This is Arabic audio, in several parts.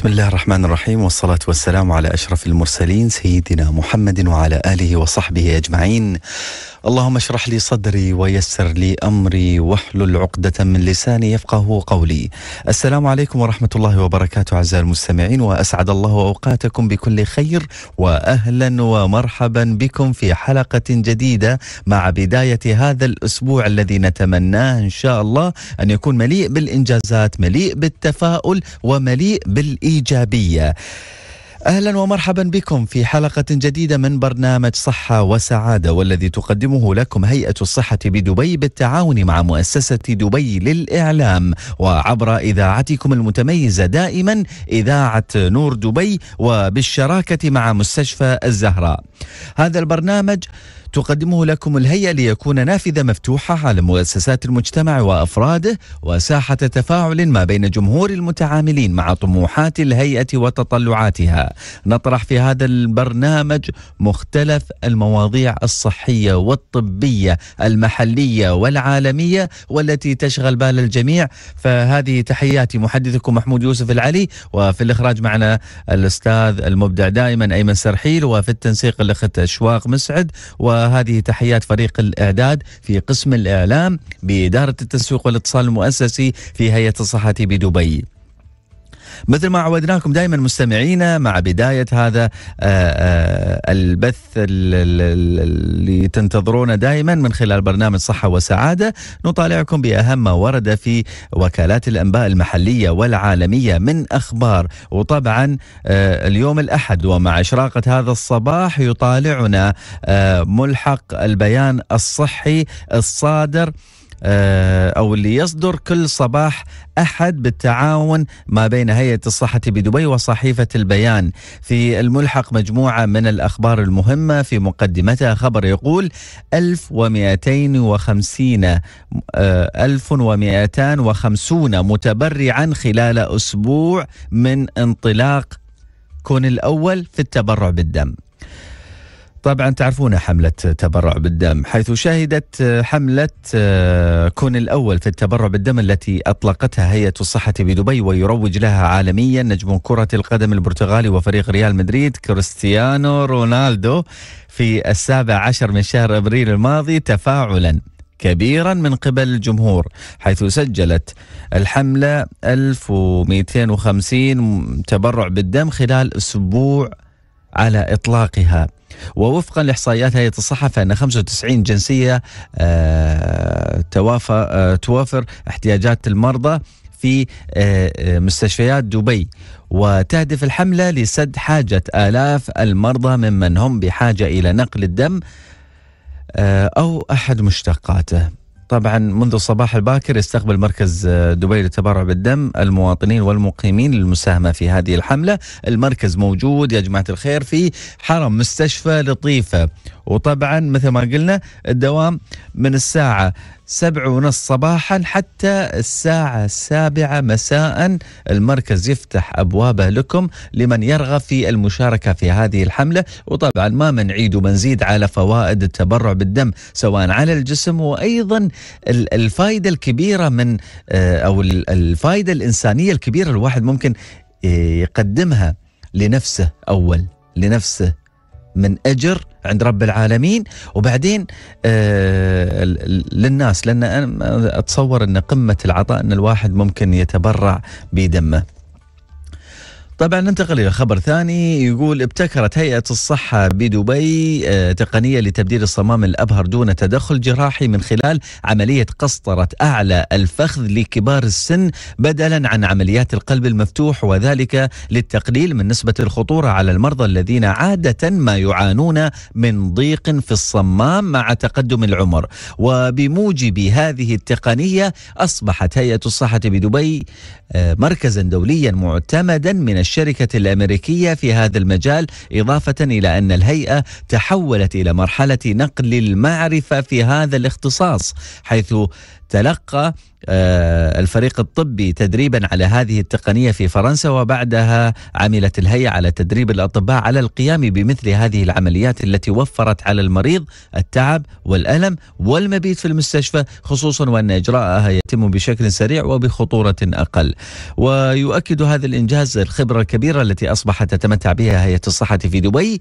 بسم الله الرحمن الرحيم والصلاة والسلام على أشرف المرسلين سيدنا محمد وعلى آله وصحبه أجمعين اللهم اشرح لي صدري ويسر لي امري واحلل عقدة من لساني يفقه قولي. السلام عليكم ورحمة الله وبركاته اعزائي المستمعين واسعد الله اوقاتكم بكل خير واهلا ومرحبا بكم في حلقة جديدة مع بداية هذا الاسبوع الذي نتمناه ان شاء الله ان يكون مليء بالانجازات، مليء بالتفاؤل ومليء بالايجابية. اهلا ومرحبا بكم في حلقه جديده من برنامج صحه وسعاده والذي تقدمه لكم هيئه الصحه بدبي بالتعاون مع مؤسسه دبي للاعلام وعبر اذاعتكم المتميزه دائما اذاعه نور دبي وبالشراكه مع مستشفى الزهراء. هذا البرنامج تقدمه لكم الهيئة ليكون نافذة مفتوحة على مؤسسات المجتمع وأفراده وساحة تفاعل ما بين جمهور المتعاملين مع طموحات الهيئة وتطلعاتها نطرح في هذا البرنامج مختلف المواضيع الصحية والطبية المحلية والعالمية والتي تشغل بال الجميع فهذه تحياتي محدثكم محمود يوسف العلي وفي الإخراج معنا الأستاذ المبدع دائما أيمن سرحيل وفي التنسيق الأخت أشواق مسعد و وهذه تحيات فريق الإعداد في قسم الإعلام بإدارة التسويق والاتصال المؤسسي في هيئة الصحة بدبي مثل ما عودناكم دائما مستمعينا مع بداية هذا آه، آه، البث اللي تنتظرونه دائما من خلال برنامج صحة وسعادة نطالعكم بأهم ما ورد في وكالات الأنباء المحلية والعالمية من أخبار وطبعا آه، اليوم الأحد ومع إشراقة هذا الصباح يطالعنا ملحق البيان الصحي الصادر آه، أو اللي يصدر كل صباح أحد بالتعاون ما بين هيئة الصحة بدبي وصحيفة البيان في الملحق مجموعة من الأخبار المهمة في مقدمتها خبر يقول 1250 1250 آه، متبرعا خلال أسبوع من انطلاق كون الأول في التبرع بالدم طبعا تعرفون حملة تبرع بالدم حيث شهدت حملة آه، كون الأول في التبرع بالدم التي أطلقتها هيئة الصحة بدبي ويروج لها عالميا نجم كرة القدم البرتغالي وفريق ريال مدريد كريستيانو رونالدو في السابع عشر من شهر أبريل الماضي تفاعلا كبيرا من قبل الجمهور حيث سجلت الحملة 1250 تبرع بالدم خلال أسبوع على إطلاقها ووفقا لاحصائيات هيئه الصحه فان 95 جنسيه آه، آه، توافر احتياجات المرضى في آه، مستشفيات دبي وتهدف الحمله لسد حاجه الاف المرضى ممن هم بحاجه الى نقل الدم او احد مشتقاته طبعا منذ الصباح الباكر يستقبل مركز آه، دبي للتبرع بالدم المواطنين والمقيمين للمساهمة في هذه الحملة المركز موجود يا جماعة الخير في حرم مستشفى لطيفة وطبعا مثل ما قلنا الدوام من الساعة سبعة ونص صباحا حتى الساعة السابعة مساء المركز يفتح أبوابه لكم لمن يرغب في المشاركة في هذه الحملة وطبعا ما منعيد ومنزيد على فوائد التبرع بالدم سواء على الجسم وأيضا الفائدة الكبيرة من آه، أو الفائدة الإنسانية الكبيرة الواحد ممكن آه، يقدمها لنفسه أول لنفسه من اجر عند رب العالمين وبعدين آه، للناس لان انا اتصور ان قمه العطاء ان الواحد ممكن يتبرع بدمه طبعا ننتقل الى خبر ثاني يقول ابتكرت هيئه الصحه بدبي آه، تقنيه لتبديل الصمام الابهر دون تدخل جراحي من خلال عمليه قسطره اعلى الفخذ لكبار السن بدلا عن عمليات القلب المفتوح وذلك للتقليل من نسبه الخطوره على المرضى الذين عاده ما يعانون من ضيق في الصمام مع تقدم العمر وبموجب هذه التقنيه اصبحت هيئه الصحه بدبي آه، مركزا دوليا معتمدا من الشركة الأمريكية في هذا المجال إضافة إلى أن الهيئة تحولت إلى مرحلة نقل المعرفة في هذا الاختصاص حيث تلقى آه، الفريق الطبي تدريبا على هذه التقنية في فرنسا وبعدها عملت الهيئة على تدريب الأطباء على القيام بمثل هذه العمليات التي وفرت على المريض التعب والألم والمبيت في المستشفى خصوصا وأن إجراءها يتم بشكل سريع وبخطورة أقل ويؤكد هذا الإنجاز الخبرة الكبيرة التي أصبحت تتمتع بها هيئة الصحة في دبي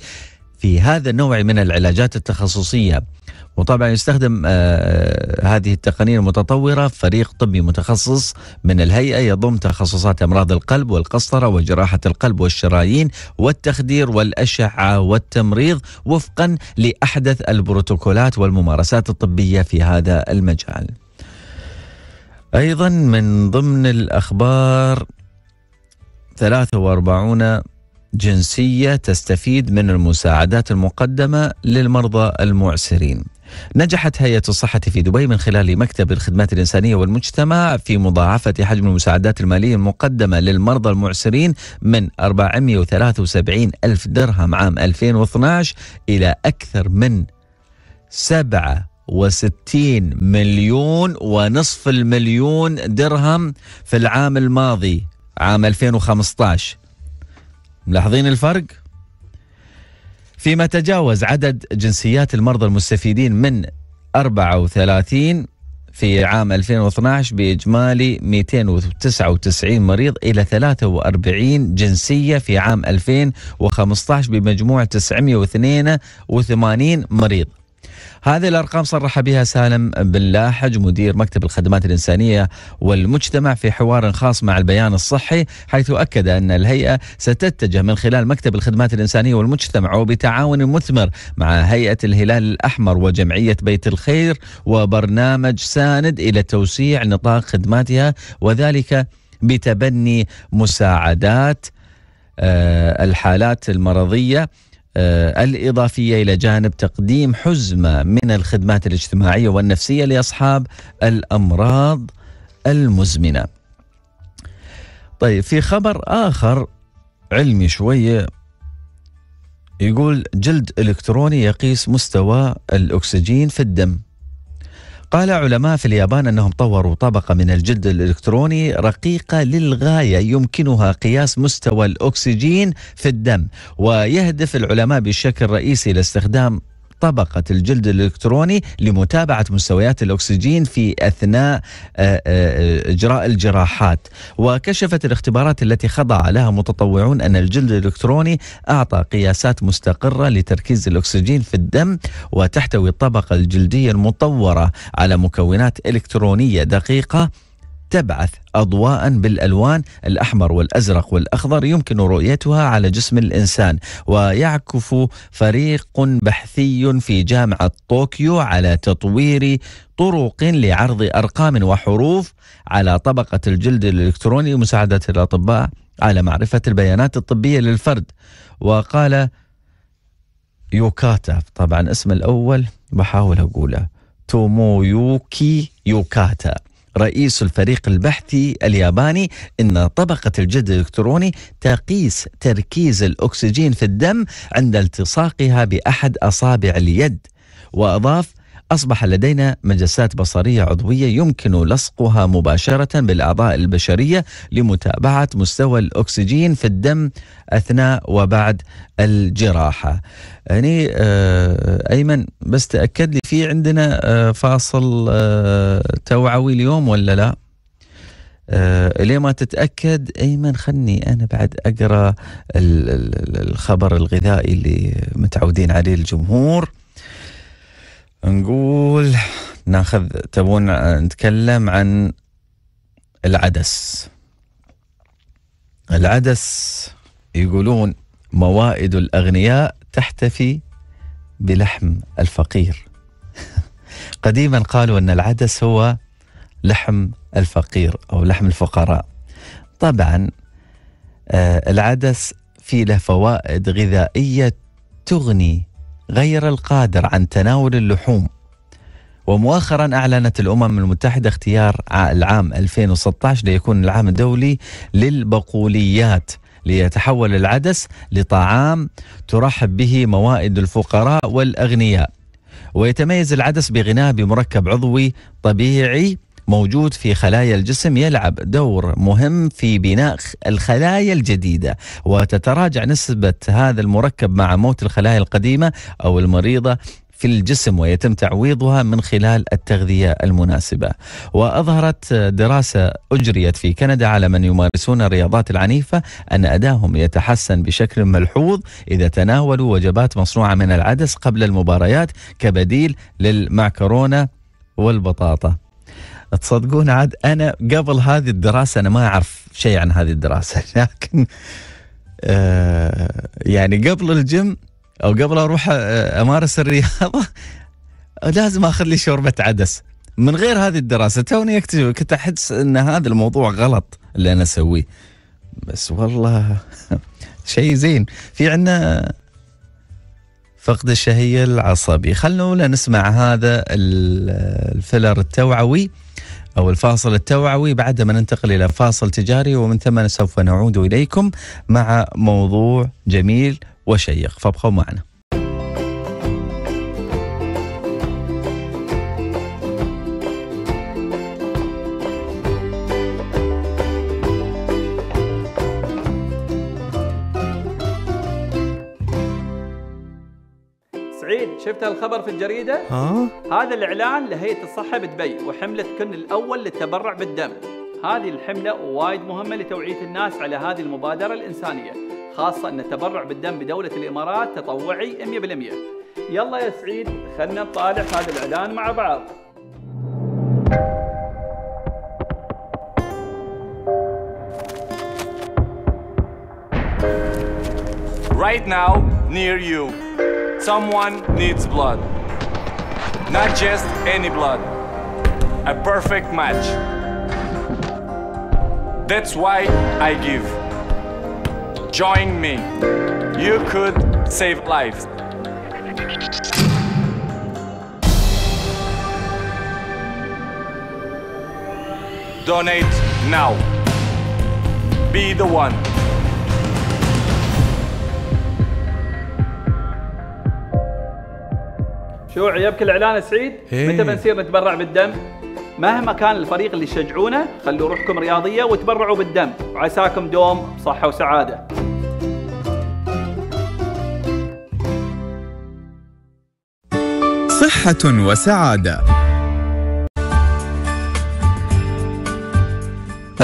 في هذا النوع من العلاجات التخصصيه وطبعا يستخدم آه، هذه التقنية المتطورة فريق طبي متخصص من الهيئة يضم تخصصات أمراض القلب والقسطرة وجراحة القلب والشرايين والتخدير والأشعة والتمريض وفقا لأحدث البروتوكولات والممارسات الطبية في هذا المجال أيضا من ضمن الأخبار 43 جنسية تستفيد من المساعدات المقدمة للمرضى المعسرين نجحت هيئة الصحة في دبي من خلال مكتب الخدمات الإنسانية والمجتمع في مضاعفة حجم المساعدات المالية المقدمة للمرضى المعسرين من 473 ألف درهم عام 2012 إلى أكثر من 67 مليون ونصف المليون درهم في العام الماضي عام 2015 ملاحظين الفرق؟ فيما تجاوز عدد جنسيات المرضى المستفيدين من 34 في عام 2012 بإجمالي 299 مريض إلى 43 جنسية في عام 2015 بمجموع 982 مريض هذه الأرقام صرح بها سالم باللاحج مدير مكتب الخدمات الإنسانية والمجتمع في حوار خاص مع البيان الصحي حيث أكد أن الهيئة ستتجه من خلال مكتب الخدمات الإنسانية والمجتمع وبتعاون مثمر مع هيئة الهلال الأحمر وجمعية بيت الخير وبرنامج ساند إلى توسيع نطاق خدماتها وذلك بتبني مساعدات آه، الحالات المرضيه آه، الإضافية إلى جانب تقديم حزمة من الخدمات الاجتماعية والنفسية لأصحاب الأمراض المزمنة طيب في خبر آخر علمي شوية يقول جلد إلكتروني يقيس مستوى الأكسجين في الدم قال علماء في اليابان انهم طوروا طبقه من الجلد الالكتروني رقيقه للغايه يمكنها قياس مستوى الاكسجين في الدم ويهدف العلماء بشكل رئيسي الى استخدام طبقة الجلد الإلكتروني لمتابعة مستويات الأكسجين في أثناء آه، آه، إجراء الجراحات وكشفت الاختبارات التي خضع لها متطوعون أن الجلد الإلكتروني أعطى قياسات مستقرة لتركيز الأكسجين في الدم وتحتوي الطبقة الجلدية المطورة على مكونات إلكترونية دقيقة تبعث أضواء بالألوان الأحمر والأزرق والأخضر يمكن رؤيتها على جسم الإنسان ويعكف فريق بحثي في جامعة طوكيو على تطوير طرق لعرض أرقام وحروف على طبقة الجلد الإلكتروني لمساعده الأطباء على معرفة البيانات الطبية للفرد وقال يوكاتا طبعا اسم الأول بحاول أقوله تومويوكي يوكاتا رئيس الفريق البحثي الياباني ان طبقه الجلد الالكتروني تقيس تركيز الاكسجين في الدم عند التصاقها باحد اصابع اليد واضاف أصبح لدينا مجسات بصرية عضوية يمكن لصقها مباشرة بالأعضاء البشرية لمتابعة مستوى الأكسجين في الدم أثناء وبعد الجراحة يعني آه، أيمن بس تأكد لي في عندنا آه، فاصل آه، توعوي اليوم ولا لا؟ آه ليه ما تتاكد ايمن خلني انا بعد اقرا الخبر الغذائي اللي متعودين عليه الجمهور نقول ناخذ تبون نتكلم عن العدس العدس يقولون موائد الأغنياء تحتفي بلحم الفقير قديما قالوا أن العدس هو لحم الفقير أو لحم الفقراء طبعا آه، العدس فيه له فوائد غذائية تغني غير القادر عن تناول اللحوم ومؤخرا أعلنت الأمم المتحدة اختيار العام 2016 ليكون العام الدولي للبقوليات ليتحول العدس لطعام ترحب به موائد الفقراء والأغنياء ويتميز العدس بغناه بمركب عضوي طبيعي موجود في خلايا الجسم يلعب دور مهم في بناء الخلايا الجديدة وتتراجع نسبة هذا المركب مع موت الخلايا القديمة أو المريضة في الجسم ويتم تعويضها من خلال التغذية المناسبة وأظهرت دراسة أجريت في كندا على من يمارسون الرياضات العنيفة أن أداهم يتحسن بشكل ملحوظ إذا تناولوا وجبات مصنوعة من العدس قبل المباريات كبديل للمعكرونة والبطاطا تصدقون عاد انا قبل هذه الدراسه انا ما اعرف شيء عن هذه الدراسه لكن آه، يعني قبل الجيم او قبل اروح آه، امارس الرياضه لازم اخذ لي شوربه عدس من غير هذه الدراسه توني اكتشف كنت احس ان هذا الموضوع غلط اللي انا اسويه بس والله شيء زين في عندنا فقد الشهية العصبي خلونا نسمع هذا الفلر التوعوي أو الفاصل التوعوي بعد ما ننتقل إلى فاصل تجاري ومن ثم سوف نعود إليكم مع موضوع جميل وشيق فابقوا معنا شفت الخبر في الجريده؟ ها؟ هذا الاعلان لهيئه الصحه بدبي وحمله كن الاول للتبرع بالدم. هذه الحمله وايد مهمه لتوعيه الناس على هذه المبادره الانسانيه، خاصه ان التبرع بالدم بدوله الامارات تطوعي 100%. يلا يا سعيد خلنا نطالع هذا الاعلان مع بعض. Right now, near you. Someone needs blood. Not just any blood. A perfect match. That's why I give. Join me. You could save lives. Donate now. Be the one. توعيه بكل الاعلان سعيد إيه. متى بنصير نتبرع بالدم مهما كان الفريق اللي تشجعونه خلوا روحكم رياضيه وتبرعوا بالدم وعساكم دوم بصحه وسعاده صحه وسعاده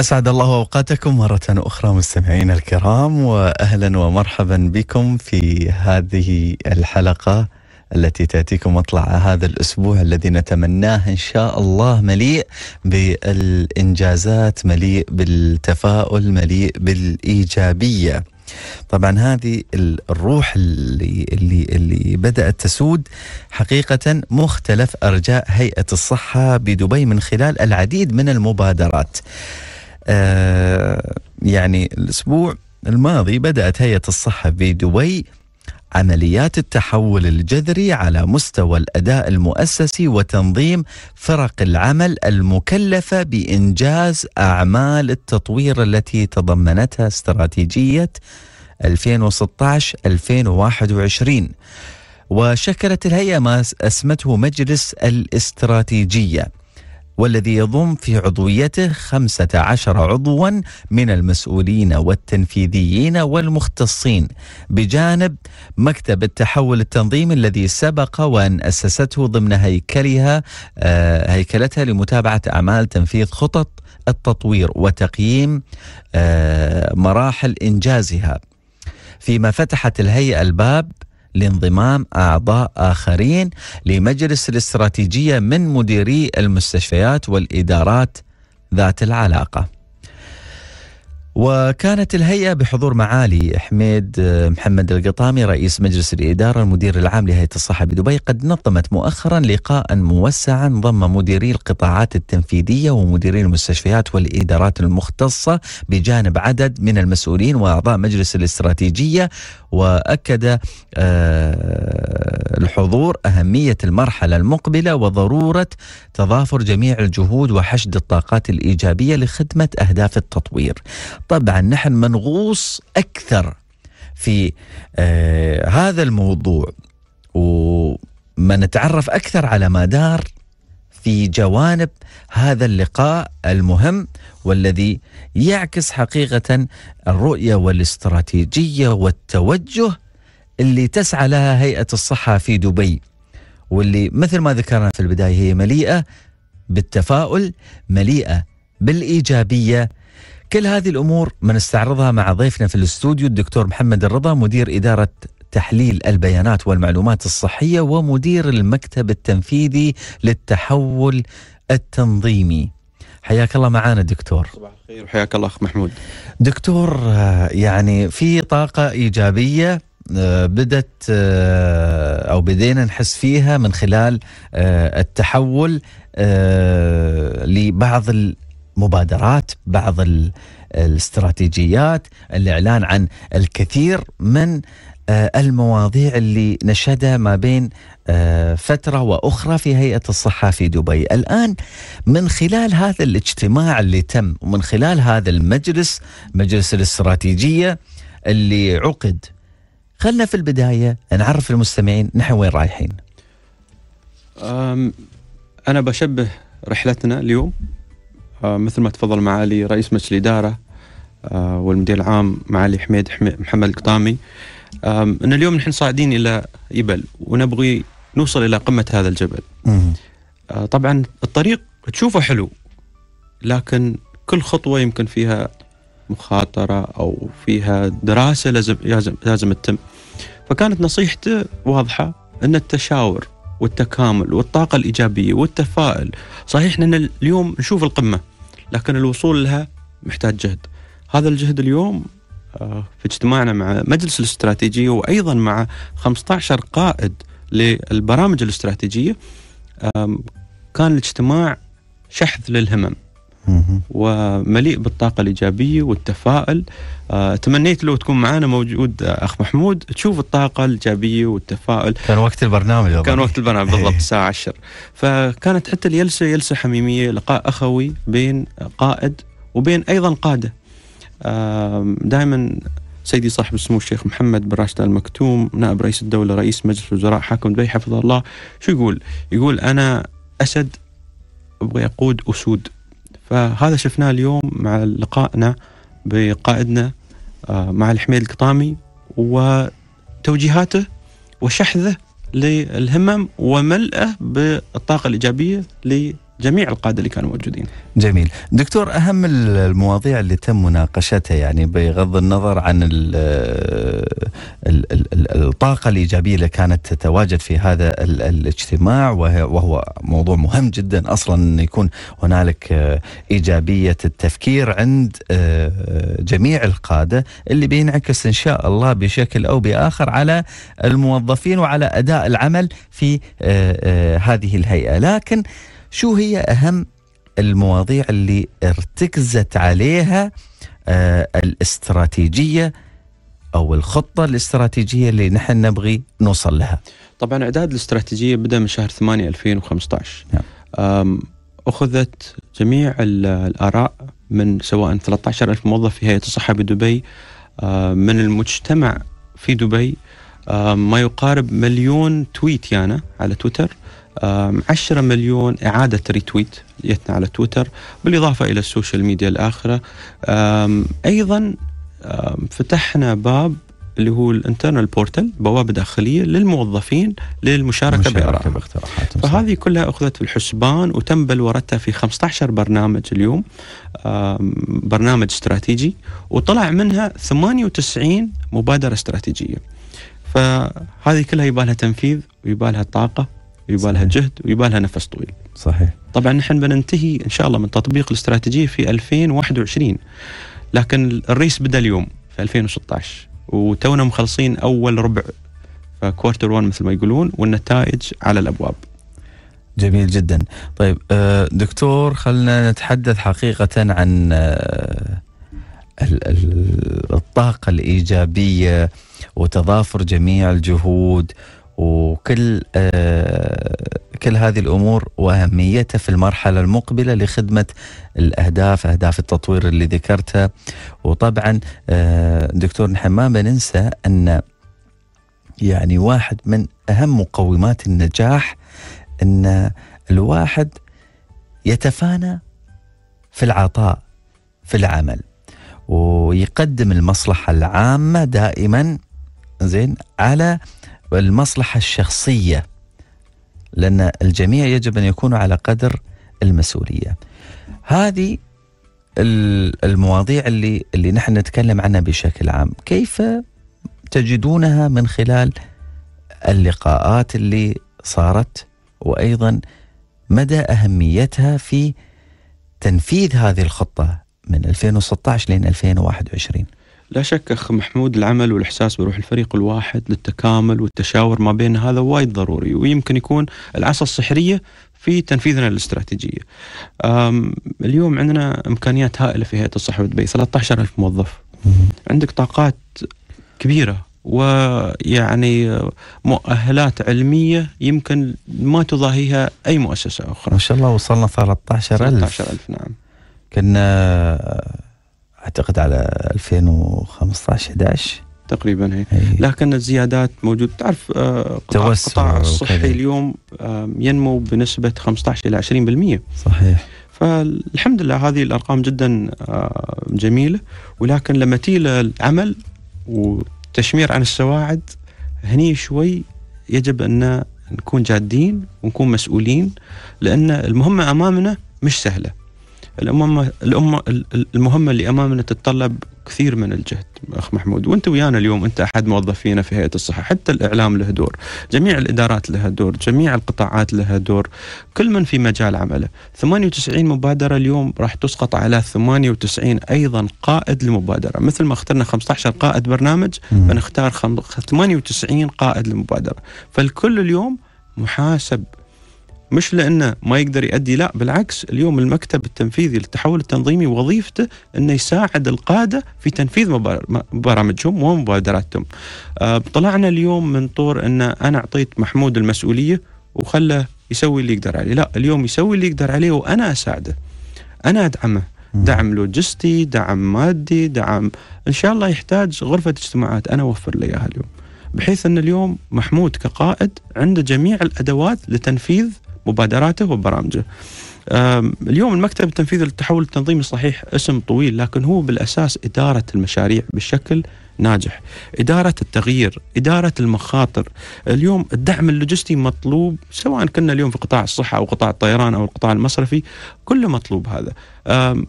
أسعد الله أوقاتكم مرة أخرى مستمعينا الكرام وأهلا ومرحبا بكم في هذه الحلقة التي تأتيكم مطلع هذا الأسبوع الذي نتمناه إن شاء الله مليء بالإنجازات مليء بالتفاؤل مليء بالإيجابية طبعا هذه الروح اللي اللي اللي بدات تسود حقيقه مختلف ارجاء هيئه الصحه بدبي من خلال العديد من المبادرات. آه يعني الاسبوع الماضي بدات هيئه الصحه بدبي عمليات التحول الجذري على مستوى الاداء المؤسسي وتنظيم فرق العمل المكلفه بانجاز اعمال التطوير التي تضمنتها استراتيجيه 2016 2021 وشكلت الهيئه ما اسمته مجلس الاستراتيجيه والذي يضم في عضويته 15 عضوا من المسؤولين والتنفيذيين والمختصين بجانب مكتب التحول التنظيمي الذي سبق وأن أسسته ضمن هيكلها آه، هيكلتها لمتابعة أعمال تنفيذ خطط التطوير وتقييم آه، مراحل إنجازها فيما فتحت الهيئة الباب لانضمام أعضاء آخرين لمجلس الاستراتيجية من مديري المستشفيات والإدارات ذات العلاقه وكانت الهيئة بحضور معالي حميد آه، محمد القطامي رئيس مجلس الإدارة المدير العام لهيئة الصحة بدبي قد نظمت مؤخرا لقاء موسعا ضم مديري القطاعات التنفيذية ومديري المستشفيات والإدارات المختصة بجانب عدد من المسؤولين وأعضاء مجلس الاستراتيجية وأكد آه، الحضور أهمية المرحلة المقبلة وضرورة تضافر جميع الجهود وحشد الطاقات الإيجابية لخدمة أهداف التطوير طبعا نحن منغوص اكثر في آه هذا الموضوع وما نتعرف اكثر على ما دار في جوانب هذا اللقاء المهم والذي يعكس حقيقه الرؤيه والاستراتيجيه والتوجه اللي تسعى لها هيئه الصحه في دبي واللي مثل ما ذكرنا في البدايه هي مليئه بالتفاؤل مليئه بالايجابيه كل هذه الامور بنستعرضها مع ضيفنا في الاستوديو الدكتور محمد الرضا مدير اداره تحليل البيانات والمعلومات الصحيه ومدير المكتب التنفيذي للتحول التنظيمي. حياك الله معانا دكتور. صباح الخير وحياك الله اخ محمود. دكتور يعني في طاقه ايجابيه آه، بدت آه، او بدينا نحس فيها من خلال آه، التحول لبعض مبادرات بعض الاستراتيجيات الاعلان عن الكثير من آه، المواضيع اللي نشهدها ما بين آه، فتره واخرى في هيئه الصحه في دبي، الان من خلال هذا الاجتماع اللي تم ومن خلال هذا المجلس مجلس الاستراتيجيه اللي عقد خلنا في البدايه نعرف المستمعين نحن وين رايحين. انا بشبه رحلتنا اليوم آه، مثل ما تفضل معالي رئيس مجلس الإدارة آه، والمدير العام معالي حميد محمد القطامي أن اليوم نحن صاعدين إلى جبل ونبغي نوصل إلى قمة هذا الجبل آه، طبعا الطريق تشوفه حلو لكن كل خطوة يمكن فيها مخاطرة أو فيها دراسة لازم لازم, لازم تتم فكانت نصيحته واضحة أن التشاور والتكامل والطاقة الإيجابية والتفاؤل صحيح أننا اليوم نشوف القمة لكن الوصول لها محتاج جهد هذا الجهد اليوم آه، في اجتماعنا مع مجلس الاستراتيجية وأيضا مع 15 قائد للبرامج الاستراتيجية كان الاجتماع شحذ للهمم ومليء بالطاقه الايجابيه والتفاؤل آه، تمنيت لو تكون معنا موجود آه، اخ محمود تشوف الطاقه الايجابيه والتفاؤل كان وقت البرنامج كان وقت البرنامج بالضبط إيه. الساعه 10 فكانت حتى الجلسه جلسه حميميه لقاء اخوي بين قائد وبين ايضا قاده دائما سيدي صاحب السمو الشيخ محمد بن راشد المكتوم نائب رئيس الدولة رئيس مجلس الوزراء حاكم دبي حفظه الله شو يقول يقول أنا أسد أبغى أقود أسود فهذا شفناه اليوم مع لقائنا بقائدنا آه، مع الحميد القطامي وتوجيهاته وشحذه للهمم وملئه بالطاقه الايجابيه جميع القاده اللي كانوا موجودين. جميل، دكتور اهم المواضيع اللي تم مناقشتها يعني بغض النظر عن الـ الـ الـ الطاقه الايجابيه اللي كانت تتواجد في هذا الاجتماع وهو موضوع مهم جدا اصلا ان يكون هنالك ايجابيه التفكير عند آه، جميع القاده اللي بينعكس ان شاء الله بشكل او باخر على الموظفين وعلى اداء العمل في آه، آه، هذه الهيئه، لكن شو هي أهم المواضيع اللي ارتكزت عليها آه، الاستراتيجية أو الخطة الاستراتيجية اللي نحن نبغي نوصل لها طبعا إعداد الاستراتيجية بدأ من شهر 8 2015 نعم. أخذت جميع الآراء من سواء 13 ألف موظف في هيئة الصحة بدبي من المجتمع في دبي ما يقارب مليون تويت يانا يعني على تويتر 10 مليون إعادة ريتويت جتنا على تويتر بالإضافة إلى السوشيال ميديا الآخرة أيضا فتحنا باب اللي هو الانترنال بورتال بوابه داخليه للموظفين للمشاركه بارائهم فهذه كلها اخذت في الحسبان وتم بلورتها في 15 برنامج اليوم برنامج استراتيجي وطلع منها 98 مبادره استراتيجيه فهذه كلها يبالها تنفيذ ويبالها طاقه ويبالها لها جهد ويبالها نفس طويل صحيح طبعا نحن بننتهي ان شاء الله من تطبيق الاستراتيجيه في 2021 لكن الريس بدا اليوم في 2016 وتونا مخلصين اول ربع فكوارتر 1 مثل ما يقولون والنتائج على الابواب جميل جدا طيب آه، دكتور خلنا نتحدث حقيقة عن آه، الطاقة الإيجابية وتضافر جميع الجهود وكل آه، كل هذه الامور واهميتها في المرحله المقبله لخدمه الاهداف اهداف التطوير اللي ذكرتها وطبعا آه، دكتور نحن ما بننسى ان يعني واحد من اهم مقومات النجاح ان الواحد يتفانى في العطاء في العمل ويقدم المصلحه العامه دائما زين على آه والمصلحة الشخصية لأن الجميع يجب أن يكونوا على قدر المسؤولية هذه المواضيع اللي اللي نحن نتكلم عنها بشكل عام كيف تجدونها من خلال اللقاءات اللي صارت وايضا مدى اهميتها في تنفيذ هذه الخطه من 2016 لين 2021 لا شك اخ محمود العمل والاحساس بروح الفريق الواحد للتكامل والتشاور ما بين هذا وايد ضروري ويمكن يكون العصا السحريه في تنفيذنا الاستراتيجيه. اليوم عندنا امكانيات هائله في هيئه الصحه ودبي 13000 موظف. عندك طاقات كبيره ويعني مؤهلات علمية يمكن ما تضاهيها أي مؤسسة أخرى ما شاء الله وصلنا 13000 13000 نعم كنا اعتقد على 2015 11 تقريبا هي هي. إيه. لكن الزيادات موجود تعرف آه، قطاع القطاع الصحي اليوم ينمو بنسبة 15 إلى 20% صحيح فالحمد لله هذه الأرقام جدا جميلة ولكن لما تيجي العمل وتشمير عن السواعد هني شوي يجب أن نكون جادين ونكون مسؤولين لأن المهمة أمامنا مش سهلة الأمم الأمة المهمة اللي أمامنا تتطلب كثير من الجهد أخ محمود وأنت ويانا اليوم أنت أحد موظفينا في هيئة الصحة حتى الإعلام له دور جميع الإدارات لها دور جميع القطاعات لها دور كل من في مجال عمله 98 مبادرة اليوم راح تسقط على 98 أيضا قائد لمبادرة مثل ما اخترنا 15 قائد برنامج بنختار 98 قائد لمبادرة فالكل اليوم محاسب مش لانه ما يقدر يؤدي لا بالعكس اليوم المكتب التنفيذي للتحول التنظيمي وظيفته انه يساعد القاده في تنفيذ برامجهم ومبادراتهم. آه، طلعنا اليوم من طور ان انا اعطيت محمود المسؤوليه وخله يسوي اللي يقدر عليه، لا اليوم يسوي اللي يقدر عليه وانا اساعده. انا ادعمه دعم لوجستي، دعم مادي، دعم ان شاء الله يحتاج غرفه اجتماعات انا اوفر له اياها اليوم. بحيث ان اليوم محمود كقائد عنده جميع الادوات لتنفيذ مبادراته وبرامجه اليوم المكتب التنفيذي للتحول التنظيمي صحيح اسم طويل لكن هو بالاساس اداره المشاريع بشكل ناجح إدارة التغيير إدارة المخاطر اليوم الدعم اللوجستي مطلوب سواء كنا اليوم في قطاع الصحة أو قطاع الطيران أو القطاع المصرفي كله مطلوب هذا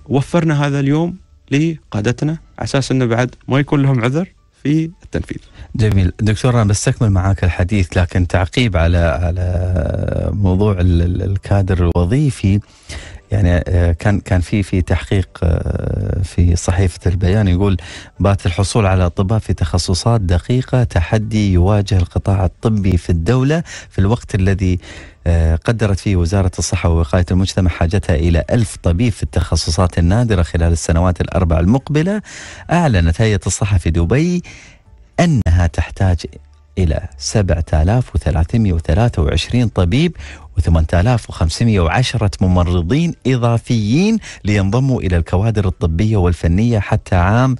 وفرنا هذا اليوم لقادتنا على أساس أنه بعد ما يكون لهم عذر في التنفيذ. جميل دكتور انا بستكمل معاك الحديث لكن تعقيب على على موضوع الكادر الوظيفي يعني آه، كان كان في في تحقيق آه، في صحيفه البيان يقول بات الحصول على اطباء في تخصصات دقيقه تحدي يواجه القطاع الطبي في الدوله في الوقت الذي آه، قدرت فيه وزارة الصحة ووقاية المجتمع حاجتها إلى ألف طبيب في التخصصات النادرة خلال السنوات الأربع المقبلة أعلنت هيئة الصحة في دبي أنها تحتاج إلى 7323 طبيب و8510 ممرضين إضافيين لينضموا إلى الكوادر الطبية والفنية حتى عام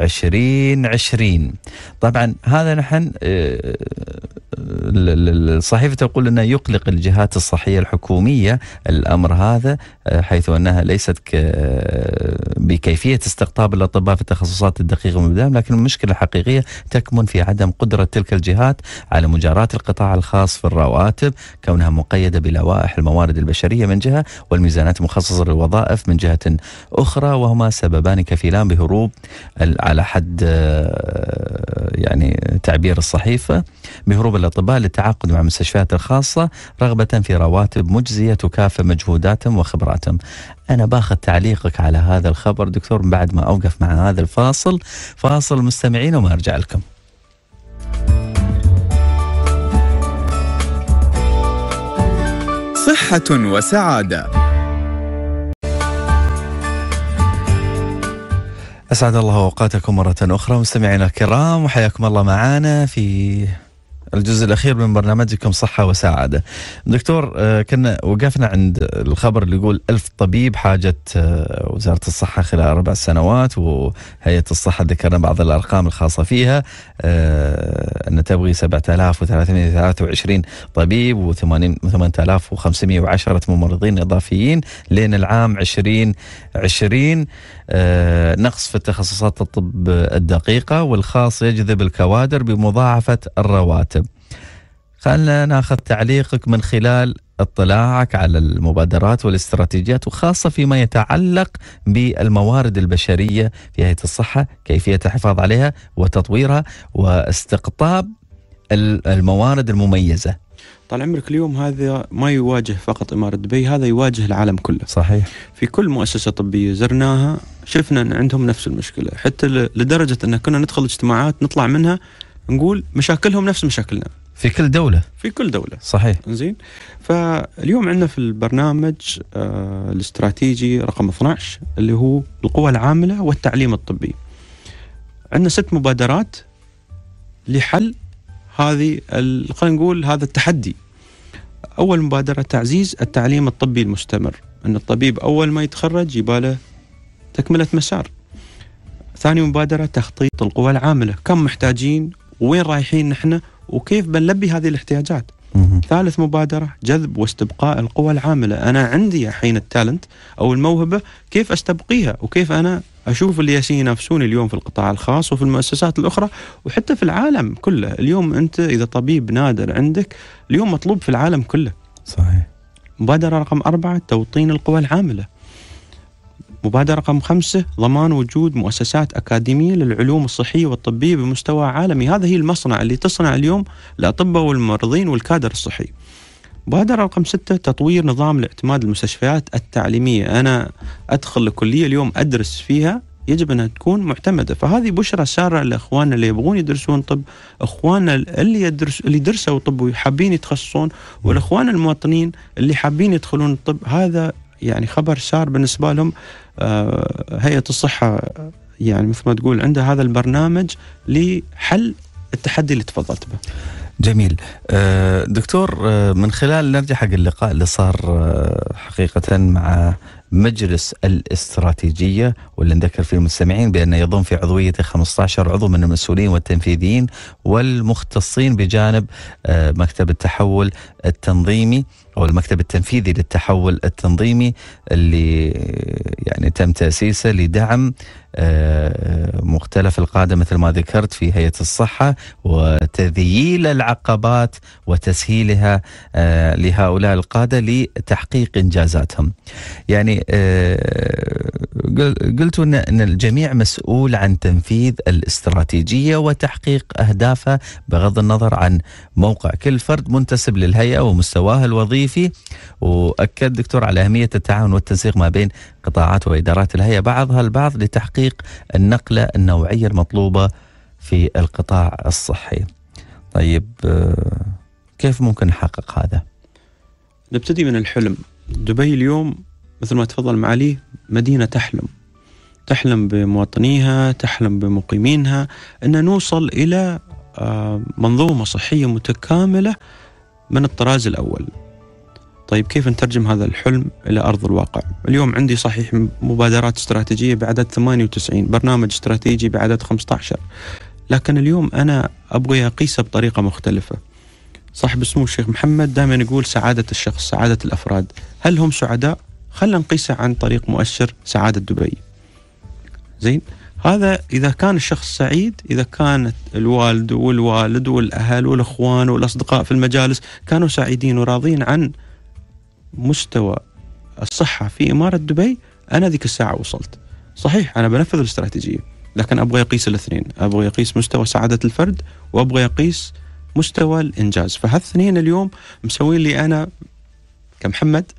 2020 طبعا هذا نحن آه، آه، الصحيفة تقول أنه يقلق الجهات الصحية الحكومية الأمر هذا آه، حيث أنها ليست بكيفية استقطاب الأطباء في التخصصات الدقيقة والمبدأ لكن المشكلة الحقيقية تكمن في عدم قدرة تلك الجهات على مجاراة القطاع الخاص في الرواتب كونها مقيدة بلوائح الموارد البشرية من جهة والميزانات المخصصة للوظائف من جهة أخرى وهما سببان كفيلان بهروب على حد آه، يعني تعبير الصحيفة بهروب الأطباء للتعاقد مع المستشفيات الخاصة رغبة في رواتب مجزية تكافئ مجهوداتهم وخبراتهم أنا باخذ تعليقك على هذا الخبر دكتور بعد ما أوقف مع هذا الفاصل فاصل المستمعين وما أرجع لكم صحة وسعادة أسعد الله أوقاتكم مرة أخرى مستمعينا الكرام وحياكم الله معنا في الجزء الأخير من برنامجكم صحة وسعادة دكتور آه، كنا وقفنا عند الخبر اللي يقول ألف طبيب حاجة آه، وزارة الصحة خلال أربع سنوات وهيئة الصحة ذكرنا بعض الأرقام الخاصة فيها آه، أن تبغي 7323 طبيب و8510 ممرضين إضافيين لين العام 2020 آه، نقص في تخصصات الطب الدقيقة والخاص يجذب الكوادر بمضاعفة الرواتب خلنا ناخذ تعليقك من خلال اطلاعك على المبادرات والاستراتيجيات وخاصة فيما يتعلق بالموارد البشرية في هيئة الصحة كيفية الحفاظ عليها وتطويرها واستقطاب الموارد المميزة طال عمرك اليوم هذا ما يواجه فقط إمارة دبي هذا يواجه العالم كله صحيح في كل مؤسسة طبية زرناها شفنا أن عندهم نفس المشكلة حتى لدرجة أن كنا ندخل اجتماعات نطلع منها نقول مشاكلهم نفس مشاكلنا في كل دولة في كل دولة صحيح زين فاليوم عندنا في البرنامج آه، الاستراتيجي رقم 12 اللي هو القوى العاملة والتعليم الطبي عندنا ست مبادرات لحل هذه خلينا نقول هذا التحدي اول مبادره تعزيز التعليم الطبي المستمر ان الطبيب اول ما يتخرج يباله تكمله مسار ثاني مبادره تخطيط القوى العامله كم محتاجين وين رايحين نحن وكيف بنلبي هذه الاحتياجات ثالث مبادرة جذب واستبقاء القوى العاملة أنا عندي حين التالنت أو الموهبة كيف أستبقيها وكيف أنا أشوف اللي ينافسون اليوم في القطاع الخاص وفي المؤسسات الأخرى وحتى في العالم كله اليوم أنت إذا طبيب نادر عندك اليوم مطلوب في العالم كله صحيح مبادرة رقم أربعة توطين القوى العاملة مبادرة رقم خمسة ضمان وجود مؤسسات أكاديمية للعلوم الصحية والطبية بمستوى عالمي هذا هي المصنع اللي تصنع اليوم الأطباء والممرضين والكادر الصحي مبادرة رقم ستة تطوير نظام الاعتماد المستشفيات التعليمية أنا أدخل الكلية اليوم أدرس فيها يجب أنها تكون معتمدة فهذه بشرة سارة لإخواننا اللي يبغون يدرسون طب إخواننا اللي يدرس اللي درسوا طب وحابين يتخصصون والإخوان المواطنين اللي حابين يدخلون الطب هذا يعني خبر سار بالنسبة لهم آه، هيئة الصحة يعني مثل ما تقول عندها هذا البرنامج لحل التحدي اللي تفضلت به جميل آه، دكتور آه، من خلال نرجع حق اللقاء اللي صار حقيقة مع مجلس الاستراتيجية واللي نذكر فيه المستمعين بأنه يضم في عضويته 15 عضو من المسؤولين والتنفيذيين والمختصين بجانب آه، مكتب التحول التنظيمي أو المكتب التنفيذي للتحول التنظيمي اللي يعني تم تأسيسه لدعم آه، مختلف القادة مثل ما ذكرت في هيئة الصحة وتذييل العقبات وتسهيلها آه، لهؤلاء القادة لتحقيق إنجازاتهم يعني آه، قلت أن الجميع مسؤول عن تنفيذ الاستراتيجية وتحقيق أهدافها بغض النظر عن موقع كل فرد منتسب للهيئة ومستواه الوظيفي وأكد دكتور على أهمية التعاون والتنسيق ما بين قطاعات وإدارات الهيئة بعضها البعض لتحقيق تحقيق النقلة النوعية المطلوبة في القطاع الصحي طيب آه، كيف ممكن نحقق هذا؟ نبتدي من الحلم دبي اليوم مثل ما تفضل معالي مدينة تحلم تحلم بمواطنيها تحلم بمقيمينها أن نوصل إلى آه، منظومة صحية متكاملة من الطراز الأول طيب كيف نترجم هذا الحلم إلى أرض الواقع اليوم عندي صحيح مبادرات استراتيجية بعدد 98 برنامج استراتيجي بعدد 15 لكن اليوم أنا أبغي أقيسه بطريقة مختلفة صاحب سمو الشيخ محمد دائما يقول سعادة الشخص سعادة الأفراد هل هم سعداء؟ خلينا نقيسه عن طريق مؤشر سعادة دبي زين هذا إذا كان الشخص سعيد إذا كانت الوالد والوالد والأهل والأخوان والأصدقاء في المجالس كانوا سعيدين وراضين عن مستوى الصحة في إمارة دبي أنا ذيك الساعة وصلت صحيح أنا بنفذ الاستراتيجية لكن أبغى يقيس الاثنين أبغى يقيس مستوى سعادة الفرد وأبغى يقيس مستوى الإنجاز فهالثنين اليوم مسوين لي أنا كمحمد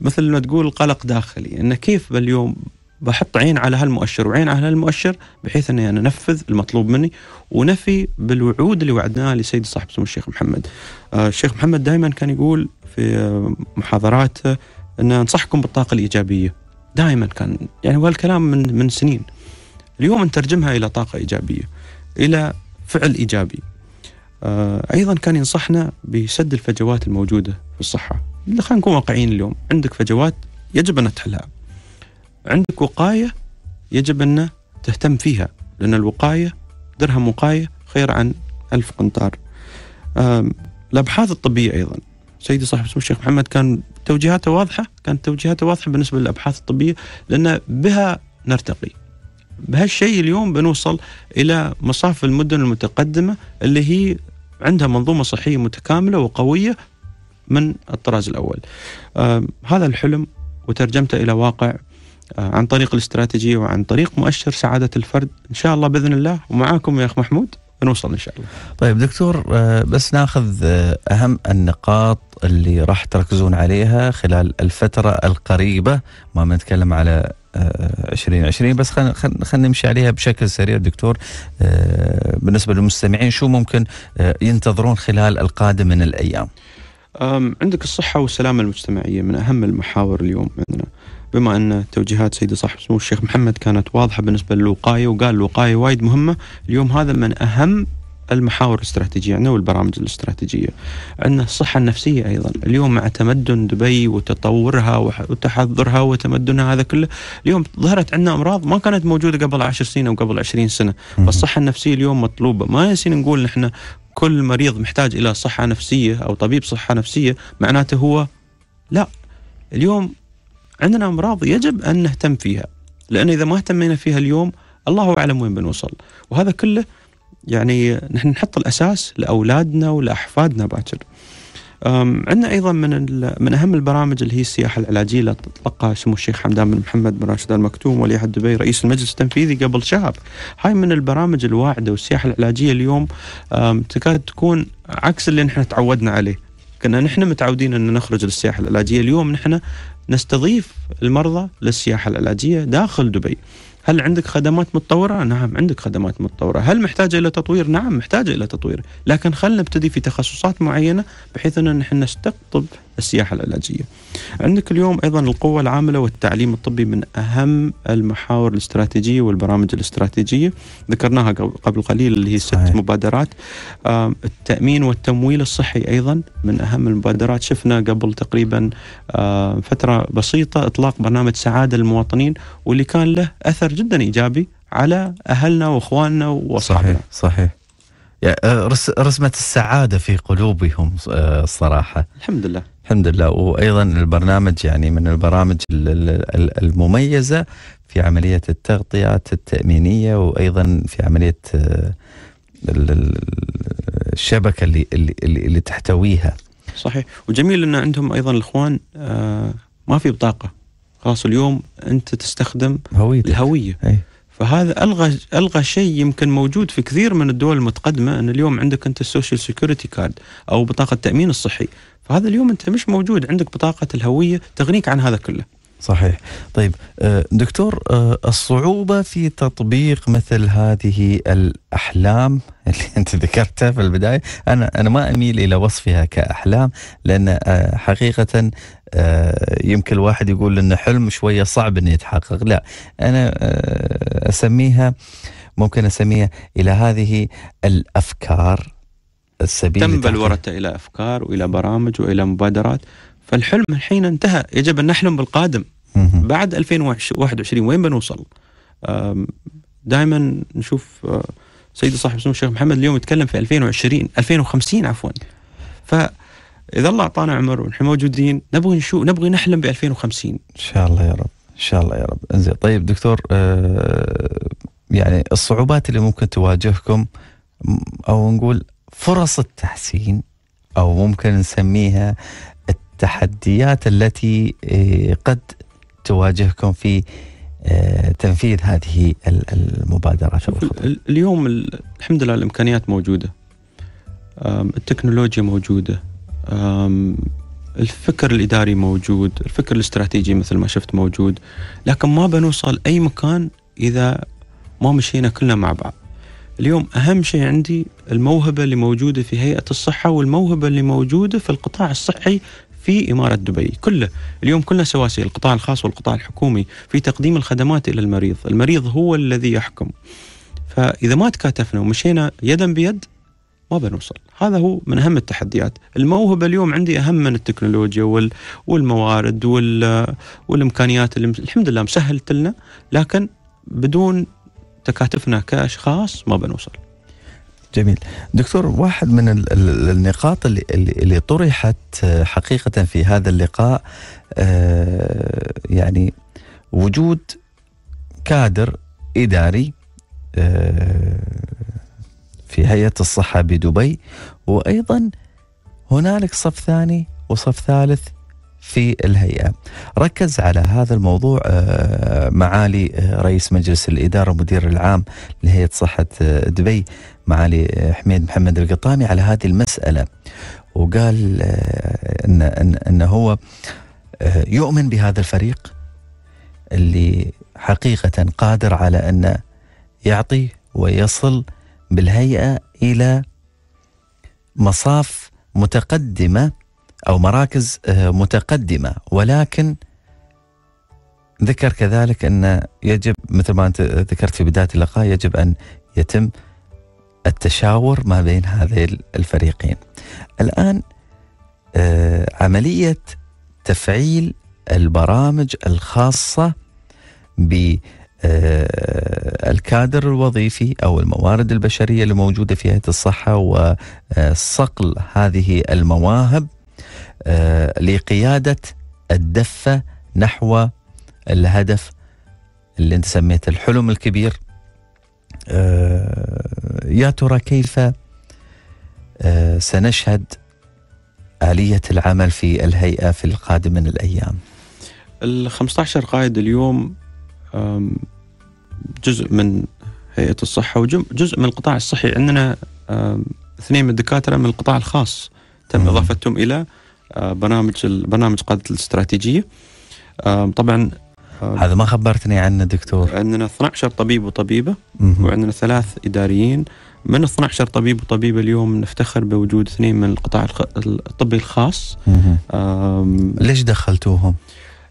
مثل ما تقول قلق داخلي أنه كيف باليوم بحط عين على هالمؤشر وعين على هالمؤشر بحيث اني انا انفذ المطلوب مني ونفي بالوعود اللي وعدناها لسيدي صاحب سمو الشيخ محمد. آه، الشيخ محمد دائما كان يقول في آه، محاضراته ان انصحكم بالطاقه الايجابيه. دائما كان يعني وهالكلام من من سنين. اليوم نترجمها الى طاقه ايجابيه الى فعل ايجابي. آه، ايضا كان ينصحنا بسد الفجوات الموجوده في الصحه. خلينا نكون واقعيين اليوم، عندك فجوات يجب ان تحلها. عندك وقايه يجب ان تهتم فيها لان الوقايه درهم وقايه خير عن ألف قنطار الابحاث الطبيه ايضا سيدي صاحب السمو الشيخ محمد كان توجيهاته واضحه كانت توجيهاته واضحه بالنسبه للابحاث الطبيه لان بها نرتقي بهالشيء اليوم بنوصل الى مصاف المدن المتقدمه اللي هي عندها منظومه صحيه متكامله وقويه من الطراز الاول. هذا الحلم وترجمته الى واقع آه، عن طريق الاستراتيجية وعن طريق مؤشر سعادة الفرد إن شاء الله بإذن الله ومعاكم يا أخ محمود نوصل إن شاء الله طيب دكتور آه، بس ناخذ آه، أهم النقاط اللي راح تركزون عليها خلال الفترة القريبة ما بنتكلم على 2020 بس خلينا خلينا نمشي عليها بشكل سريع دكتور بالنسبة للمستمعين شو ممكن ينتظرون خلال القادم من الأيام عندك الصحة والسلامة المجتمعية من أهم المحاور اليوم عندنا بما أن توجيهات سيدي صاحب سمو الشيخ محمد كانت واضحة بالنسبة للوقاية وقال الوقاية وايد مهمة اليوم هذا من أهم المحاور الاستراتيجية عندنا والبرامج الاستراتيجية عندنا الصحة النفسية أيضا اليوم مع تمدن دبي وتطورها وتحضرها وتمدنها هذا كله اليوم ظهرت عندنا أمراض ما كانت موجودة قبل عشر سنين أو قبل عشرين سنة فالصحة النفسية اليوم مطلوبة ما يصير نقول نحن كل مريض محتاج إلى صحة نفسية أو طبيب صحة نفسية معناته هو لا اليوم عندنا أمراض يجب أن نهتم فيها لأن إذا ما اهتمينا فيها اليوم الله أعلم وين بنوصل وهذا كله يعني نحن نحط الأساس لأولادنا ولأحفادنا باكر عندنا ايضا من من اهم البرامج اللي هي السياحه العلاجيه اللي اطلقها سمو الشيخ حمدان بن محمد بن راشد المكتوم ولي عهد دبي رئيس المجلس التنفيذي قبل شهر. هاي من البرامج الواعده والسياحه العلاجيه اليوم تكاد تكون عكس اللي نحن تعودنا عليه. كنا نحن متعودين ان نخرج للسياحه العلاجيه، اليوم نحن نستضيف المرضى للسياحة العلاجية داخل دبي هل عندك خدمات متطورة؟ نعم عندك خدمات متطورة هل محتاجة إلى تطوير؟ نعم محتاجة إلى تطوير لكن خلنا نبتدي في تخصصات معينة بحيث أن نحن نستقطب السياحة العلاجية عندك اليوم أيضا القوة العاملة والتعليم الطبي من أهم المحاور الاستراتيجية والبرامج الاستراتيجية ذكرناها قبل قليل اللي هي ست صحيح. مبادرات التأمين والتمويل الصحي أيضا من أهم المبادرات شفنا قبل تقريبا فترة بسيطة إطلاق برنامج سعادة للمواطنين واللي كان له أثر جدا إيجابي على أهلنا وإخواننا وأصحابنا صحيح صحيح يعني رسمة السعادة في قلوبهم آه، الصراحة الحمد لله الحمد لله وايضا البرنامج يعني من البرامج المميزه في عمليه التغطيات التامينيه وايضا في عمليه آه، الشبكه اللي اللي, اللي تحتويها صحيح وجميل ان عندهم ايضا الاخوان آه، ما في بطاقه خلاص اليوم انت تستخدم هويتك. الهويه أي. فهذا الغى الغى شيء يمكن موجود في كثير من الدول المتقدمه ان اليوم عندك انت السوشيال سيكوريتي كارد او بطاقه التامين الصحي وهذا اليوم انت مش موجود عندك بطاقه الهويه تغنيك عن هذا كله صحيح طيب آه، دكتور آه، الصعوبة في تطبيق مثل هذه الأحلام اللي أنت ذكرتها في البداية أنا أنا ما أميل إلى وصفها كأحلام لأن آه، حقيقة يمكن الواحد يقول أن حلم شوية صعب أن يتحقق لا أنا أسميها ممكن أسميها إلى هذه الأفكار السبيل تنبل بلورته إلى أفكار وإلى برامج وإلى مبادرات فالحلم الحين انتهى يجب أن نحلم بالقادم بعد 2021 وين بنوصل دائما نشوف آه، سيدي صاحب السمو الشيخ محمد اليوم يتكلم في 2020 2050 عفوا ف اذا الله اعطانا عمر ونحن موجودين نبغى نشوف نبغى نحلم ب 2050 ان شاء الله يا رب ان شاء الله يا رب انزين طيب دكتور آه، يعني الصعوبات اللي ممكن تواجهكم او نقول فرص التحسين او ممكن نسميها التحديات التي آه، قد تواجهكم في آه، تنفيذ هذه المبادرات اليوم الحمد لله الامكانيات موجوده. التكنولوجيا موجوده. الفكر الاداري موجود، الفكر الاستراتيجي مثل ما شفت موجود، لكن ما بنوصل اي مكان اذا ما مشينا كلنا مع بعض. اليوم أهم شيء عندي الموهبة اللي موجودة في هيئة الصحة والموهبة اللي موجودة في القطاع الصحي في إمارة دبي كله اليوم كلنا سواسية القطاع الخاص والقطاع الحكومي في تقديم الخدمات إلى المريض المريض هو الذي يحكم فإذا ما تكاتفنا ومشينا يدا بيد ما بنوصل هذا هو من أهم التحديات الموهبة اليوم عندي أهم من التكنولوجيا وال... والموارد وال... والإمكانيات اللي الحمد لله مسهلت لنا لكن بدون تكاتفنا كاشخاص ما بنوصل. جميل دكتور واحد من النقاط اللي, اللي طرحت آه، حقيقة في هذا اللقاء آه، يعني وجود كادر إداري آه، في هيئة الصحة بدبي وأيضا هنالك صف ثاني وصف ثالث في الهيئة ركز على هذا الموضوع آه، معالي آه، رئيس مجلس الإدارة مدير العام لهيئة صحة آه، دبي معالي حميد محمد القطامي على هذه المسألة وقال إن, إن, إن هو يؤمن بهذا الفريق اللي حقيقة قادر على أن يعطي ويصل بالهيئة إلى مصاف متقدمة أو مراكز آه، متقدمة ولكن ذكر كذلك أن يجب مثل ما أنت ذكرت في بداية اللقاء يجب أن يتم التشاور ما بين هذين الفريقين الآن آه، عملية تفعيل البرامج الخاصة بالكادر آه، الوظيفي أو الموارد البشرية الموجوده في هيئة الصحة وصقل هذه المواهب آه، لقيادة الدفة نحو الهدف اللي انت سميته الحلم الكبير آه، يا ترى كيف آه، سنشهد آلية العمل في الهيئة في القادم من الأيام ال 15 قائد اليوم جزء من هيئة الصحة وجزء من القطاع الصحي عندنا اثنين من الدكاترة من القطاع الخاص تم إضافتهم إلى برنامج برنامج قاده الاستراتيجيه طبعا هذا ما خبرتني عنه دكتور عندنا 12 طبيب وطبيبه وعندنا ثلاث اداريين من 12 طبيب وطبيبه اليوم نفتخر بوجود اثنين من القطاع الطبي الخاص ليش دخلتوهم؟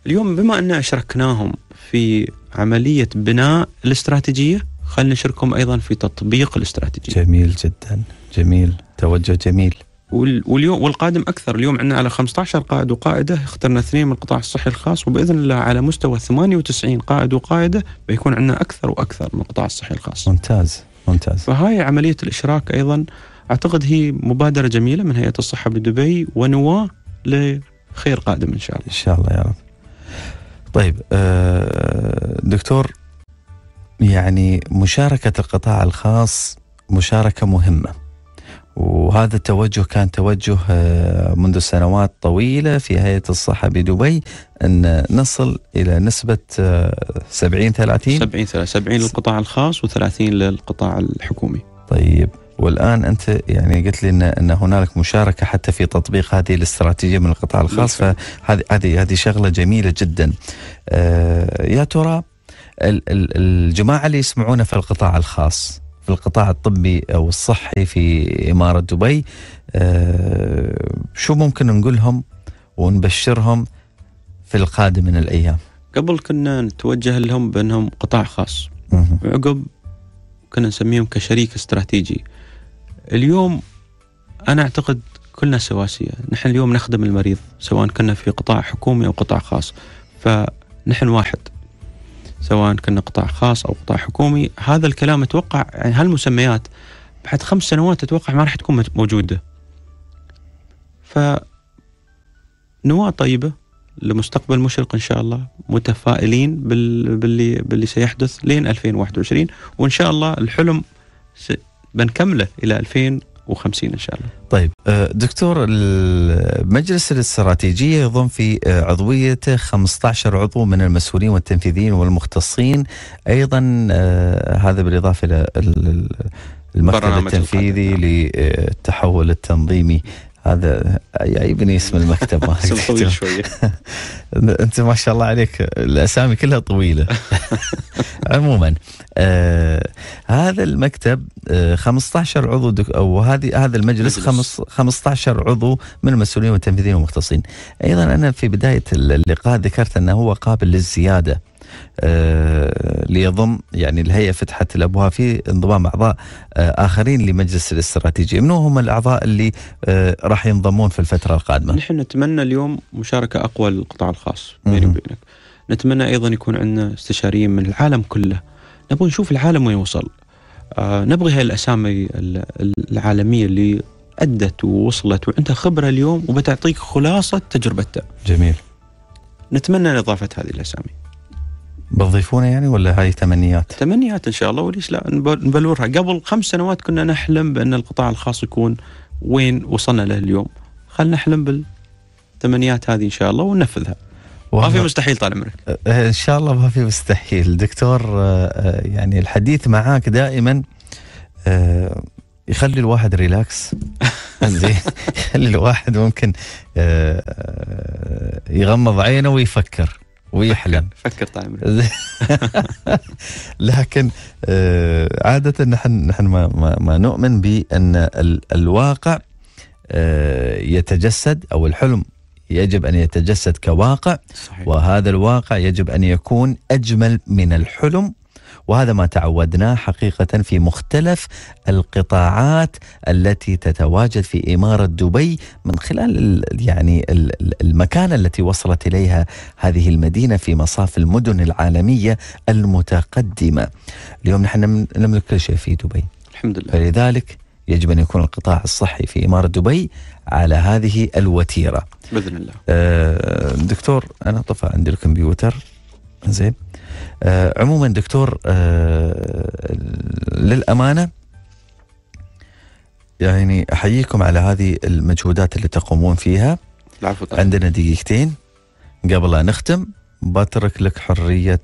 اليوم بما ان اشركناهم في عمليه بناء الاستراتيجيه خلينا نشركهم ايضا في تطبيق الاستراتيجيه. جميل جدا، جميل، توجه جميل. واليوم والقادم اكثر اليوم عندنا على 15 قائد وقائده اخترنا اثنين من القطاع الصحي الخاص وباذن الله على مستوى 98 قائد وقائده بيكون عندنا اكثر واكثر من القطاع الصحي الخاص. ممتاز ممتاز. فهاي عمليه الاشراك ايضا اعتقد هي مبادره جميله من هيئه الصحه بدبي ونواه لخير قادم ان شاء الله. ان شاء الله يا رب. طيب آه، دكتور يعني مشاركه القطاع الخاص مشاركه مهمه. وهذا التوجه كان توجه آه، منذ سنوات طويلة في هيئة الصحة بدبي أن نصل إلى نسبة 70 30 70 70 للقطاع الخاص و30 للقطاع الحكومي طيب والآن أنت يعني قلت لي أن, أن هنالك مشاركة حتى في تطبيق هذه الاستراتيجية من القطاع الخاص نعم. فهذه هذه هذه شغلة جميلة جدا آه، يا ترى الجماعة اللي يسمعونا في القطاع الخاص القطاع الطبي او الصحي في اماره دبي آه، شو ممكن نقولهم ونبشرهم في القادم من الايام؟ قبل كنا نتوجه لهم بانهم قطاع خاص عقب كنا نسميهم كشريك استراتيجي اليوم انا اعتقد كلنا سواسيه نحن اليوم نخدم المريض سواء كنا في قطاع حكومي او قطاع خاص فنحن واحد سواء كنا قطاع خاص او قطاع حكومي هذا الكلام اتوقع يعني هالمسميات بعد خمس سنوات اتوقع ما راح تكون موجوده ف نواه طيبه لمستقبل مشرق ان شاء الله متفائلين بال... باللي باللي سيحدث لين 2021 وان شاء الله الحلم س... بنكمله الى 2000 ان شاء الله. طيب آه، دكتور المجلس الاستراتيجيه يضم في آه، عضويته 15 عضو من المسؤولين والتنفيذيين والمختصين ايضا آه، هذا بالاضافه الى المكتب التنفيذي للتحول التنظيمي هذا يعيبني اسم المكتب ما طويل شويه انت ما شاء الله عليك الاسامي كلها طويله عموما آه هذا المكتب آه 15 عضو دك او هذه هذا المجلس خمس 15 عضو من المسؤولين والتنفيذيين والمختصين ايضا انا في بدايه اللقاء ذكرت انه هو قابل للزياده آه، ليضم يعني الهيئة فتحت الأبواب في انضمام أعضاء آه، آخرين لمجلس الاستراتيجي من هم الأعضاء اللي آه، راح ينضمون في الفترة القادمة نحن نتمنى اليوم مشاركة أقوى للقطاع الخاص بيني وبينك نتمنى أيضا يكون عندنا استشاريين من العالم كله نبغى نشوف العالم وين وصل آه نبغي هاي الأسامي العالمية اللي أدت ووصلت وعندها خبرة اليوم وبتعطيك خلاصة تجربتها جميل نتمنى إضافة هذه الأسامي بتضيفونه يعني ولا هاي تمنيات؟ تمنيات ان شاء الله وليش لا نبلورها قبل خمس سنوات كنا نحلم بان القطاع الخاص يكون وين وصلنا له اليوم خلينا نحلم بالتمنيات هذه ان شاء الله وننفذها ما في مستحيل طال عمرك أه، أه، ان شاء الله ما في مستحيل دكتور أه، يعني الحديث معاك دائما يخلي الواحد ريلاكس زين يخلي الواحد ممكن يغمض عينه ويفكر ويحلم فكر طعم لكن آه، عادة نحن نحن ما, ما, ما نؤمن بأن الواقع آه، يتجسد أو الحلم يجب أن يتجسد كواقع صحيح. وهذا الواقع يجب أن يكون أجمل من الحلم وهذا ما تعودناه حقيقة في مختلف القطاعات التي تتواجد في إمارة دبي من خلال يعني المكانة التي وصلت إليها هذه المدينة في مصاف المدن العالمية المتقدمة اليوم نحن نملك كل شيء في دبي الحمد لله فلذلك يجب ان يكون القطاع الصحي في اماره دبي على هذه الوتيره باذن الله. آه دكتور انا طفى عندي الكمبيوتر زين آه عموما دكتور آه للامانه يعني احييكم على هذه المجهودات اللي تقومون فيها العفو طيب. عندنا دقيقتين قبل لا نختم بترك لك حريه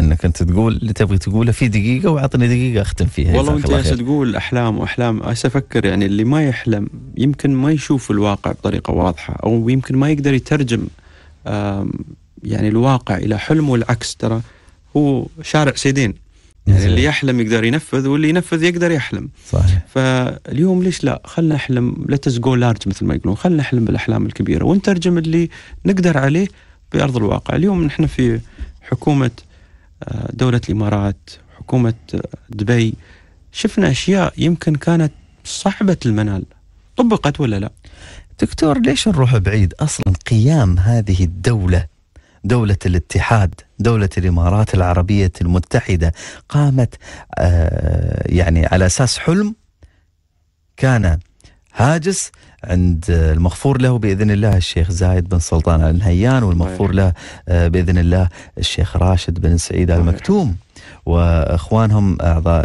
انك انت تقول اللي تبغي تقوله في دقيقه واعطني دقيقه اختم فيها والله انت هسه تقول احلام واحلام هسه افكر يعني اللي ما يحلم يمكن ما يشوف الواقع بطريقه واضحه او يمكن ما يقدر يترجم يعني الواقع الى حلمه والعكس ترى هو شارع سيدين يعني اللي يحلم يقدر ينفذ واللي ينفذ يقدر يحلم صحيح فاليوم ليش لا خلنا نحلم ليتس جو لارج مثل ما يقولون خلنا نحلم بالاحلام الكبيره ونترجم اللي نقدر عليه بارض الواقع اليوم نحن في حكومه آه، دوله الامارات حكومه آه، دبي شفنا اشياء يمكن كانت صعبه المنال طبقت ولا لا دكتور ليش نروح بعيد اصلا قيام هذه الدوله دولة الاتحاد دولة الإمارات العربية المتحدة قامت آه، يعني على أساس حلم كان هاجس عند آه، المغفور له باذن الله الشيخ زايد بن سلطان ال نهيان والمغفور له آه، باذن الله الشيخ راشد بن سعيد المكتوم واخوانهم اعضاء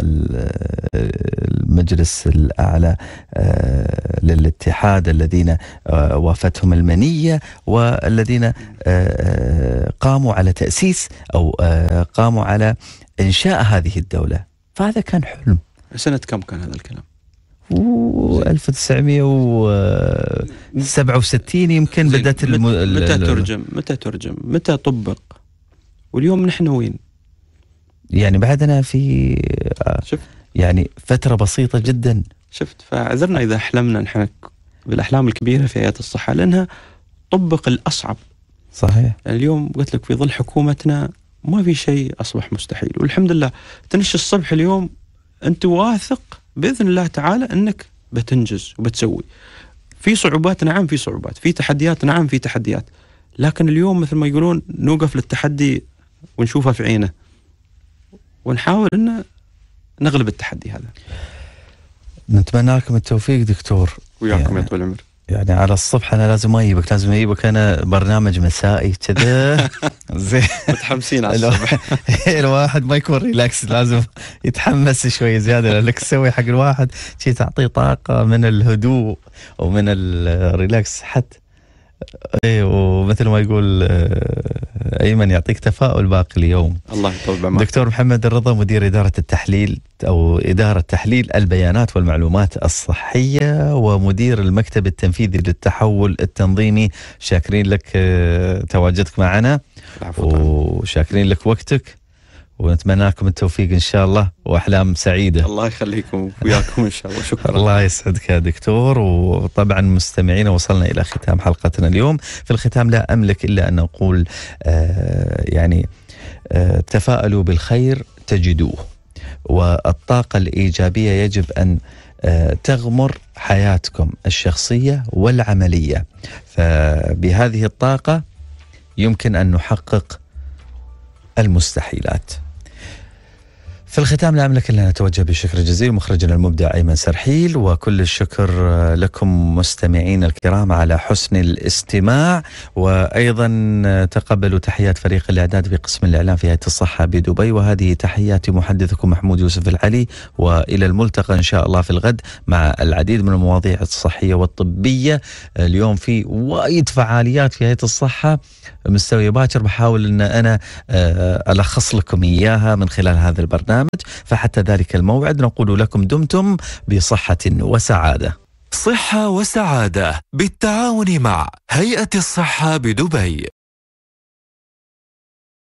المجلس الاعلى آه، للاتحاد الذين آه، وافتهم المنيه والذين آه، قاموا على تاسيس او قاموا على انشاء هذه الدوله فهذا كان حلم سنه كم كان هذا الكلام؟ و 1967 يمكن بدات متى ترجم متى ترجم متى طبق واليوم نحن وين يعني بعدنا في آه، شفت يعني فترة بسيطة جدا شفت فعذرنا إذا حلمنا نحن بالأحلام الكبيرة في آيات الصحة لأنها طبق الأصعب صحيح يعني اليوم قلت لك في ظل حكومتنا ما في شيء أصبح مستحيل والحمد لله تنش الصبح اليوم أنت واثق بإذن الله تعالى أنك بتنجز وبتسوي في صعوبات نعم في صعوبات في تحديات نعم في تحديات لكن اليوم مثل ما يقولون نوقف للتحدي ونشوفه في عينه ونحاول ان نغلب التحدي هذا نتمنى لكم التوفيق دكتور وياكم يا يعني طويل العمر يعني على الصبح انا لازم اجيبك لازم اجيبك انا برنامج مسائي كذا زين متحمسين على الصبح الواحد ما يكون ريلاكس لازم يتحمس شوي زياده لانك تسوي حق الواحد شي تعطيه طاقه من الهدوء ومن الريلاكس حتى اي ومثل ما يقول آه، ايمن يعطيك تفاؤل باقي اليوم الله يطول بعمرك دكتور محمد الرضا مدير اداره التحليل او اداره تحليل البيانات والمعلومات الصحيه ومدير المكتب التنفيذي للتحول التنظيمي شاكرين لك آه، تواجدك معنا وشاكرين لك وقتك ونتمنى لكم التوفيق ان شاء الله واحلام سعيده. الله يخليكم وياكم ان شاء الله شكرا. الله يسعدك يا دكتور وطبعا مستمعينا وصلنا الى ختام حلقتنا اليوم، في الختام لا املك الا ان اقول آه يعني آه تفاءلوا بالخير تجدوه. والطاقه الايجابيه يجب ان آه، تغمر حياتكم الشخصيه والعمليه فبهذه الطاقه يمكن ان نحقق المستحيلات في الختام لا أملك إلا أن أتوجه بالشكر الجزيل مخرجنا المبدع أيمن سرحيل وكل الشكر لكم مستمعين الكرام على حسن الاستماع وأيضا تقبلوا تحيات فريق الإعداد بقسم الإعلام في هيئة الصحة بدبي وهذه تحياتي محدثكم محمود يوسف العلي وإلى الملتقى إن شاء الله في الغد مع العديد من المواضيع الصحية والطبية اليوم في وايد فعاليات في هيئة الصحة مستويه باكر بحاول ان انا آه، الخص لكم اياها من خلال هذا البرنامج فحتى ذلك الموعد نقول لكم دمتم بصحه وسعاده. صحه وسعاده بالتعاون مع هيئه الصحه بدبي.